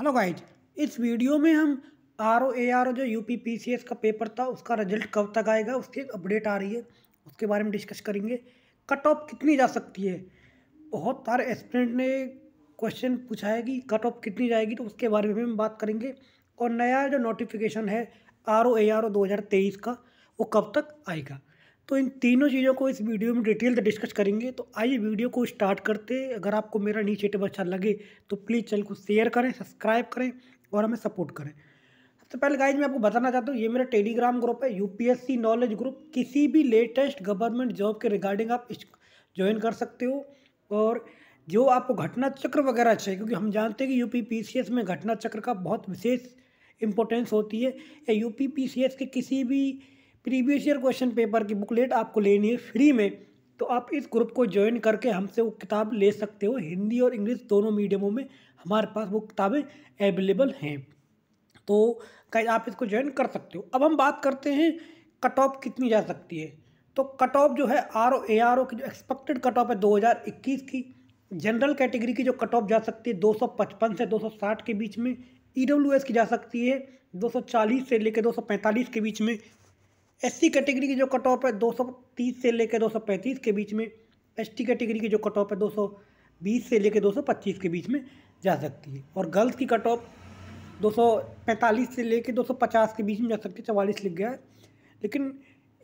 hello guys इस video में हम आर ओ ए आर ओ जो U P P C S का पेपर था उसका रिजल्ट कब तक आएगा उसकी एक अपडेट आ रही है उसके बारे में डिस्कस करेंगे कट ऑफ कितनी जा सकती है बहुत सारे एस्पिरेंट ने क्वेश्चन पूछा है कि कट ऑफ कितनी जाएगी तो उसके बारे में भी हम बात करेंगे और नया जो नोटिफिकेशन है आर ओ ए आर ओ दो हज़ार तेईस का वो कब तक आएगा तो इन तीनों चीज़ों को इस वीडियो में डिटेल से डिस्कस करेंगे तो आइए वीडियो को स्टार्ट करते अगर आपको मेरा इनिशिएटिव अच्छा लगे तो प्लीज़ चैनल को शेयर करें सब्सक्राइब करें और हमें सपोर्ट करें सबसे पहले गाइज मैं आपको बताना चाहता हूँ ये मेरा टेलीग्राम ग्रुप है यूपीएससी नॉलेज ग्रुप किसी भी लेटेस्ट गवर्नमेंट जॉब के रिगार्डिंग आप ज्वाइन कर सकते हो और जो आपको घटना चक्र वगैरह चाहिए क्योंकि हम जानते हैं कि यू पी में घटना चक्र का बहुत विशेष इम्पोर्टेंस होती है या यू पी के किसी भी प्रीवियस ईयर क्वेश्चन पेपर की बुकलेट आपको लेनी है फ्री में तो आप इस ग्रुप को ज्वाइन करके हमसे वो किताब ले सकते हो हिंदी और इंग्लिश दोनों मीडियमों में हमारे पास वो किताबें अवेलेबल हैं तो आप इसको ज्वाइन कर सकते हो अब हम बात करते हैं कट ऑफ कितनी जा सकती है तो कट ऑफ जो है आर ओ ए आर ओ की जो एक्सपेक्टेड कट ऑफ है 2021 की जनरल कैटेगरी की जो कट ऑफ जा सकती है 255 से 260 के बीच में ई डब्ल्यू एस की जा सकती है 240 से लेकर 245 के बीच में एससी कैटेगरी की जो कट ऑफ है 230 से लेकर 235 के बीच में एसटी कैटेगरी की जो कट ऑफ है 220 से लेकर 225 के बीच में जा सकती है और गर्ल्स की कट ऑफ 245 से लेकर 250 के बीच में जा सकती है चवालीस लिख गया है लेकिन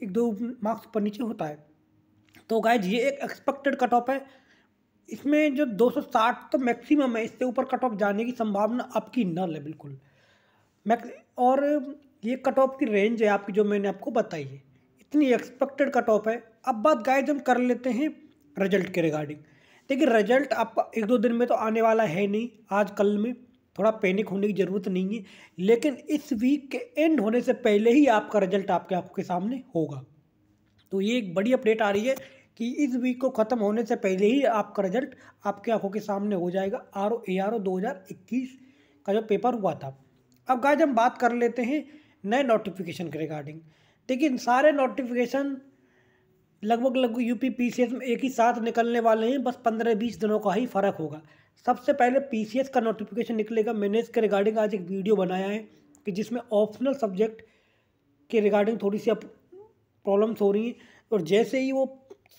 एक दो मार्क्स ऊपर नीचे होता है तो गाइज ये एक एक्सपेक्टेड कट ऑफ है इसमें जो 260 तो मैक्सिमम है इससे ऊपर कट ऑफ जाने की संभावना आपकी नल है बिल्कुल मैक्स और ये कट ऑफ की रेंज है आपकी जो मैंने आपको बताई है इतनी एक्सपेक्टेड कट ऑफ है अब बात गाइज हम कर लेते हैं रिजल्ट के रिगार्डिंग देखिए रिजल्ट आप एक दो दिन में तो आने वाला है नहीं आज कल में थोड़ा पैनिक होने की ज़रूरत नहीं है लेकिन इस वीक के एंड होने से पहले ही आपका रिजल्ट आपके आपके सामने होगा तो ये एक बड़ी अपडेट आ रही है कि इस वीक को ख़त्म होने से पहले ही आपका रिजल्ट आपके आंखों के सामने हो जाएगा आर ओ ए आर ओ दो का जो पेपर हुआ था अब गाय हम बात कर लेते हैं नए नोटिफिकेशन के रिगार्डिंग देखिए सारे नोटिफिकेशन लगभग लगभग U P P C S में एक ही साथ निकलने वाले हैं बस पंद्रह बीस दिनों का ही फ़र्क होगा सबसे पहले पी सी एस का नोटिफिकेशन निकलेगा मैंने इसके रिगार्डिंग आज एक वीडियो बनाया है कि जिसमें ऑप्शनल सब्जेक्ट के रिगार्डिंग थोड़ी सी अब प्रॉब्लम्स हो रही हैं और जैसे ही वो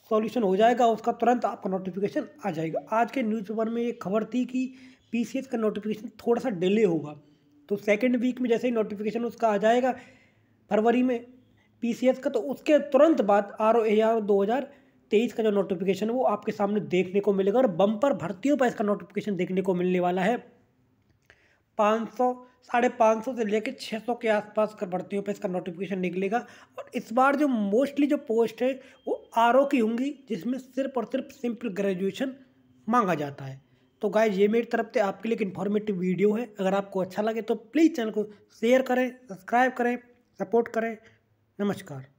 सॉल्यूशन हो जाएगा उसका तुरंत आपका नोटिफिकेशन आ जाएगा आज के न्यूज़पेपर में ये खबर थी कि पी का नोटिफिकेशन थोड़ा सा डिले होगा तो सेकेंड वीक में जैसे ही नोटिफिकेशन उसका आ जाएगा फरवरी में पी का तो उसके तुरंत बाद आर ओ ए आर दो हज़ार तेईस का जो नोटिफिकेशन वो आपके सामने देखने को मिलेगा और बम्पर भर्तियों पर इसका नोटिफिकेशन देखने को मिलने वाला है पाँच सौ साढ़े पाँच सौ से लेकर छः सौ के आसपास कर भर्तियों पर इसका नोटिफिकेशन निकलेगा और इस बार जो मोस्टली जो पोस्ट है वो आर की होंगी जिसमें सिर्फ और सिर्फ सिंपल ग्रेजुएशन मांगा जाता है तो गाइज ये मेरी तरफ से आपके लिए एक इन्फॉर्मेटिव वीडियो है अगर आपको अच्छा लगे तो प्लीज़ चैनल को शेयर करें सब्सक्राइब करें सपोर्ट करें नमस्कार